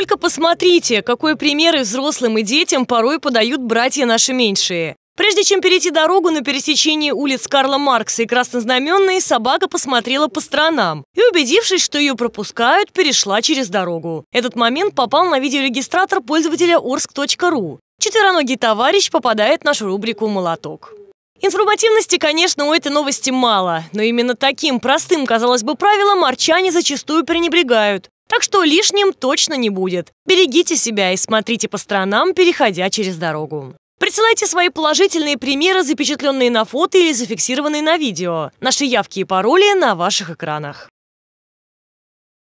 только посмотрите, какой пример и взрослым, и детям порой подают братья наши меньшие. Прежде чем перейти дорогу на пересечении улиц Карла Маркса и Краснознаменной, собака посмотрела по сторонам и, убедившись, что ее пропускают, перешла через дорогу. Этот момент попал на видеорегистратор пользователя orsk.ru. Четвероногий товарищ попадает в нашу рубрику «Молоток». Информативности, конечно, у этой новости мало, но именно таким простым, казалось бы, правилом арчане зачастую пренебрегают. Так что лишним точно не будет. Берегите себя и смотрите по сторонам, переходя через дорогу. Присылайте свои положительные примеры, запечатленные на фото или зафиксированные на видео. Наши явки и пароли на ваших экранах.